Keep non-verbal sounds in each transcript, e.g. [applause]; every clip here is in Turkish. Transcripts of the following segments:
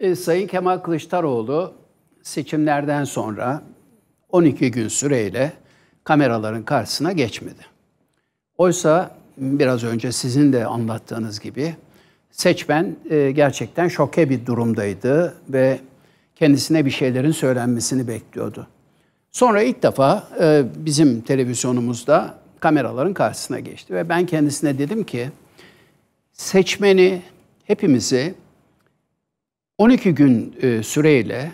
E, Sayın Kemal Kılıçdaroğlu seçimlerden sonra 12 gün süreyle kameraların karşısına geçmedi. Oysa biraz önce sizin de anlattığınız gibi seçmen e, gerçekten şoke bir durumdaydı ve kendisine bir şeylerin söylenmesini bekliyordu. Sonra ilk defa e, bizim televizyonumuzda kameraların karşısına geçti ve ben kendisine dedim ki seçmeni hepimizi 12 gün e, süreyle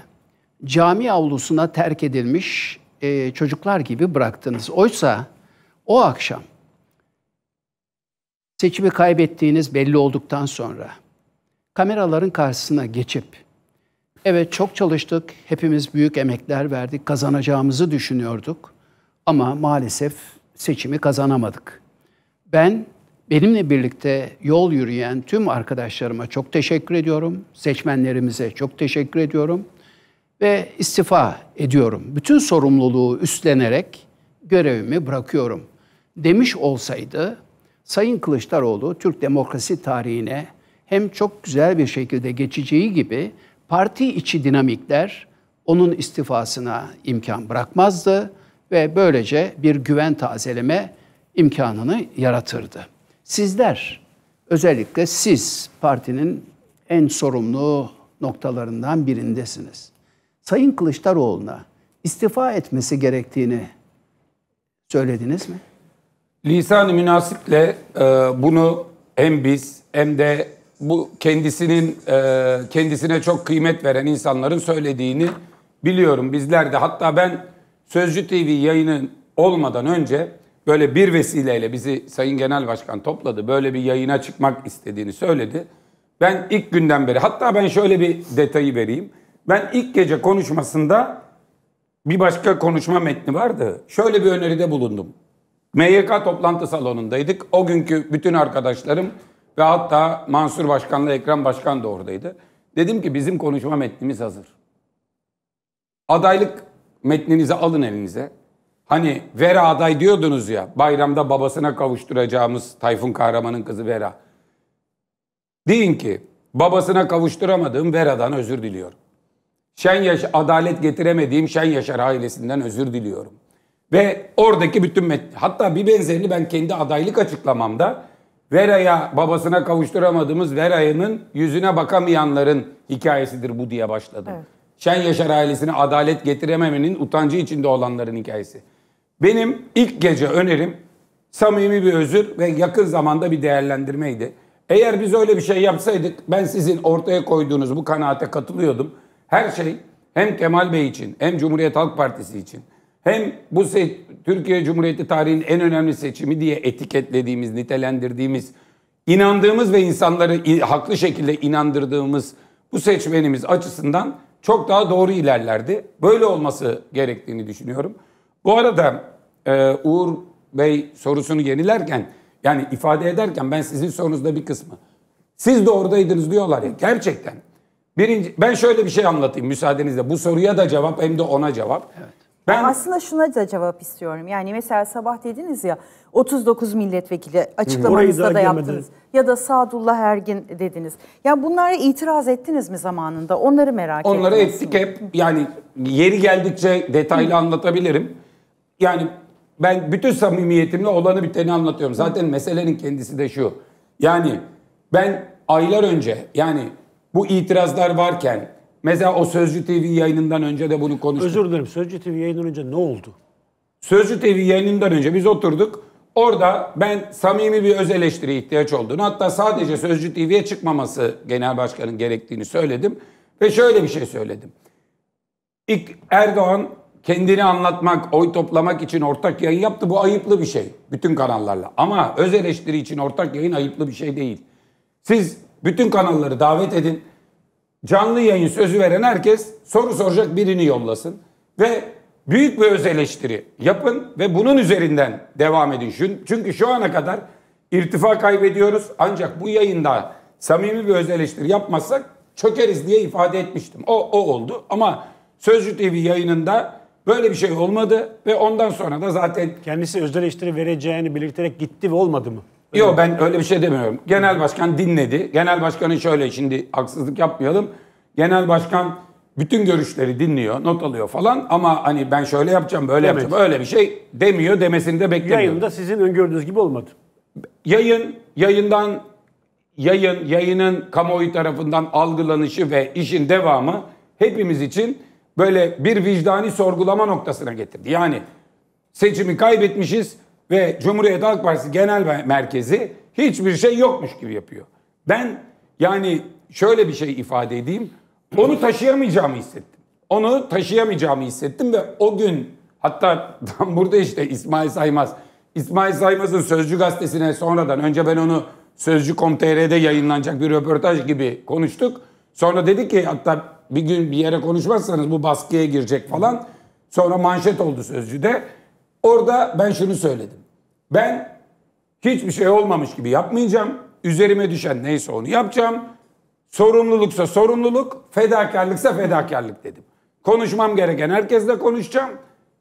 cami avlusuna terk edilmiş e, çocuklar gibi bıraktınız. Oysa o akşam seçimi kaybettiğiniz belli olduktan sonra kameraların karşısına geçip evet çok çalıştık, hepimiz büyük emekler verdik, kazanacağımızı düşünüyorduk ama maalesef seçimi kazanamadık. Ben Benimle birlikte yol yürüyen tüm arkadaşlarıma çok teşekkür ediyorum. Seçmenlerimize çok teşekkür ediyorum ve istifa ediyorum. Bütün sorumluluğu üstlenerek görevimi bırakıyorum demiş olsaydı Sayın Kılıçdaroğlu Türk demokrasi tarihine hem çok güzel bir şekilde geçeceği gibi parti içi dinamikler onun istifasına imkan bırakmazdı ve böylece bir güven tazeleme imkanını yaratırdı. Sizler, özellikle siz partinin en sorumlu noktalarından birindesiniz. Sayın Kılıçdaroğlu'na istifa etmesi gerektiğini söylediniz mi? Lisan-ı münasiple e, bunu hem biz hem de bu kendisinin e, kendisine çok kıymet veren insanların söylediğini biliyorum. Bizler de hatta ben Sözcü TV yayının olmadan önce böyle bir vesileyle bizi Sayın Genel Başkan topladı. Böyle bir yayına çıkmak istediğini söyledi. Ben ilk günden beri hatta ben şöyle bir detayı vereyim. Ben ilk gece konuşmasında bir başka konuşma metni vardı. Şöyle bir öneride bulundum. MYK toplantı salonundaydık. O günkü bütün arkadaşlarım ve hatta Mansur Başkan'la Ekrem Başkan da oradaydı. Dedim ki bizim konuşma metnimiz hazır. Adaylık metninizi alın elinize. Hani Vera aday diyordunuz ya. Bayramda babasına kavuşturacağımız Tayfun Kahraman'ın kızı Vera. Deyin ki babasına kavuşturamadığım Vera'dan özür diliyorum. Şen yaş adalet getiremediğim Şen Yaşar ailesinden özür diliyorum. Ve oradaki bütün metni, hatta bir benzerini ben kendi adaylık açıklamamda Vera'ya babasına kavuşturamadığımız Vera'nın yüzüne bakamayanların hikayesidir bu diye başladım. Evet. Şen Yaşar ailesine adalet getirememenin utancı içinde olanların hikayesi. Benim ilk gece önerim samimi bir özür ve yakın zamanda bir değerlendirmeydi. Eğer biz öyle bir şey yapsaydık ben sizin ortaya koyduğunuz bu kanaate katılıyordum. Her şey hem Kemal Bey için hem Cumhuriyet Halk Partisi için hem bu Türkiye Cumhuriyeti tarihinin en önemli seçimi diye etiketlediğimiz, nitelendirdiğimiz, inandığımız ve insanları haklı şekilde inandırdığımız bu seçmenimiz açısından çok daha doğru ilerlerdi. Böyle olması gerektiğini düşünüyorum. Bu arada e, Uğur Bey sorusunu yenilerken yani ifade ederken ben sizin sorunuzda bir kısmı. Siz de oradaydınız diyorlar ya gerçekten. Birinci, ben şöyle bir şey anlatayım müsaadenizle. Bu soruya da cevap hem de ona cevap. Evet. Ben aslında şuna da cevap istiyorum. Yani mesela sabah dediniz ya 39 milletvekili açıklamanızda da, da yaptınız. Ya da Sadullah Ergin dediniz. Ya bunlara itiraz ettiniz mi zamanında? Onları merak ettim. Onları ettik hep. Yani yeri geldikçe detaylı anlatabilirim yani ben bütün samimiyetimle olanı biteni anlatıyorum. Zaten meselenin kendisi de şu. Yani ben aylar önce yani bu itirazlar varken mesela o Sözcü TV yayınından önce de bunu konuştuk. Özür dilerim Sözcü TV yayınından önce ne oldu? Sözcü TV yayınından önce biz oturduk. Orada ben samimi bir öz eleştiri ihtiyaç olduğunu hatta sadece Sözcü TV'ye çıkmaması genel başkanın gerektiğini söyledim. Ve şöyle bir şey söyledim. İlk Erdoğan kendini anlatmak, oy toplamak için ortak yayın yaptı. Bu ayıplı bir şey bütün kanallarla. Ama öz eleştiri için ortak yayın ayıplı bir şey değil. Siz bütün kanalları davet edin. Canlı yayın sözü veren herkes soru soracak birini yollasın. Ve büyük bir öz eleştiri yapın ve bunun üzerinden devam edin. Çünkü şu ana kadar irtifa kaybediyoruz. Ancak bu yayında samimi bir öz eleştiri yapmazsak çökeriz diye ifade etmiştim. O, o oldu ama Sözcü TV yayınında Böyle bir şey olmadı ve ondan sonra da zaten... Kendisi özel özdeşleştiri vereceğini belirterek gitti ve olmadı mı? Yok ben öyle bir şey demiyorum. Genel başkan dinledi. Genel başkanın şöyle şimdi haksızlık yapmayalım. Genel başkan bütün görüşleri dinliyor, not alıyor falan ama hani ben şöyle yapacağım, böyle Evet. yapacağım, öyle bir şey demiyor demesini de beklemiyorum. Yayında sizin öngördüğünüz gibi olmadı. yayın yayından yayın yayının kamuoyu tarafından algılanışı ve işin devamı hepimiz için böyle bir vicdani sorgulama noktasına getirdi. Yani seçimi kaybetmişiz ve Cumhuriyet Halk Partisi Genel Merkezi hiçbir şey yokmuş gibi yapıyor. Ben yani şöyle bir şey ifade edeyim. Onu taşıyamayacağımı hissettim. Onu taşıyamayacağımı hissettim ve o gün hatta [laughs] tam burada işte İsmail Saymaz. İsmail Saymaz'ın Sözcü Gazetesi'ne sonradan önce ben onu Sözcü.com.tr'de yayınlanacak bir röportaj gibi konuştuk. Sonra dedi ki hatta bir gün bir yere konuşmazsanız bu baskıya girecek falan. Sonra manşet oldu sözcüde. Orada ben şunu söyledim. Ben hiçbir şey olmamış gibi yapmayacağım. Üzerime düşen neyse onu yapacağım. Sorumluluksa sorumluluk, fedakarlıksa fedakarlık dedim. Konuşmam gereken herkesle konuşacağım.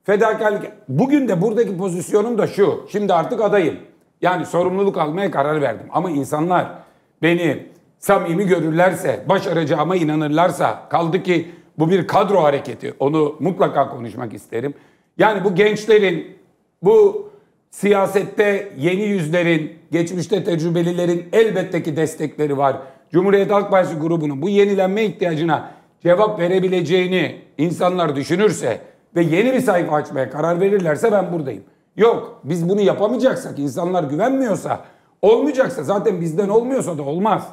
Fedakarlık. Bugün de buradaki pozisyonum da şu. Şimdi artık adayım. Yani sorumluluk almaya karar verdim. Ama insanlar beni samimi görürlerse, başaracağıma inanırlarsa kaldı ki bu bir kadro hareketi. Onu mutlaka konuşmak isterim. Yani bu gençlerin, bu siyasette yeni yüzlerin, geçmişte tecrübelilerin elbette ki destekleri var. Cumhuriyet Halk Partisi grubunun bu yenilenme ihtiyacına cevap verebileceğini insanlar düşünürse ve yeni bir sayfa açmaya karar verirlerse ben buradayım. Yok biz bunu yapamayacaksak, insanlar güvenmiyorsa, olmayacaksa zaten bizden olmuyorsa da olmaz.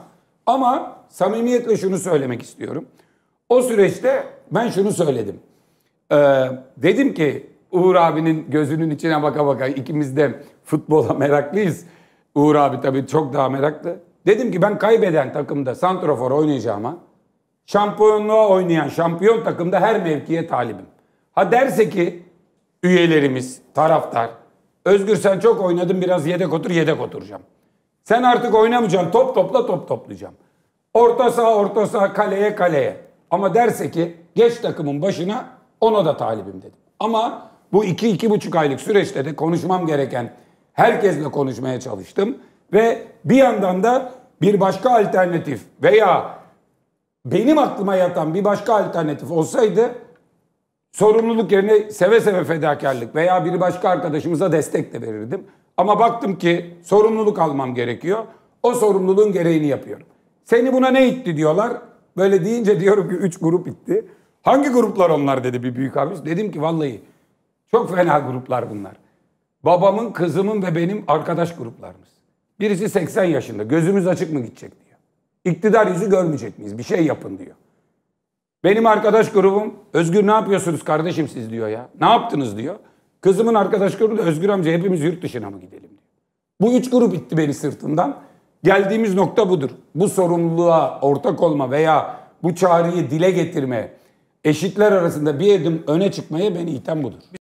Ama samimiyetle şunu söylemek istiyorum. O süreçte ben şunu söyledim. Ee, dedim ki Uğur abinin gözünün içine baka baka ikimiz de futbola [laughs] meraklıyız. Uğur abi tabii çok daha meraklı. Dedim ki ben kaybeden takımda santrafor oynayacağıma şampiyonluğa oynayan şampiyon takımda her mevkiye talibim. Ha derse ki üyelerimiz, taraftar, Özgür sen çok oynadın biraz yedek otur yedek oturacağım. Sen artık oynamayacaksın. Top topla top toplayacağım. Orta saha orta saha kaleye kaleye. Ama derse ki geç takımın başına ona da talibim dedim. Ama bu iki, iki buçuk aylık süreçte de konuşmam gereken herkesle konuşmaya çalıştım. Ve bir yandan da bir başka alternatif veya benim aklıma yatan bir başka alternatif olsaydı sorumluluk yerine seve seve fedakarlık veya bir başka arkadaşımıza destek de verirdim. Ama baktım ki sorumluluk almam gerekiyor. O sorumluluğun gereğini yapıyorum. Seni buna ne itti diyorlar. Böyle deyince diyorum ki 3 grup itti. Hangi gruplar onlar dedi bir büyük abimiz. Dedim ki vallahi çok fena gruplar bunlar. Babamın, kızımın ve benim arkadaş gruplarımız. Birisi 80 yaşında gözümüz açık mı gidecek diyor. İktidar yüzü görmeyecek miyiz bir şey yapın diyor. Benim arkadaş grubum Özgür ne yapıyorsunuz kardeşim siz diyor ya. Ne yaptınız diyor. Kızımın arkadaş grubu da Özgür amca hepimiz yurt dışına mı gidelim diyor. Bu üç grup itti beni sırtından. Geldiğimiz nokta budur. Bu sorumluluğa ortak olma veya bu çağrıyı dile getirme, eşitler arasında bir adım öne çıkmaya beni iten budur.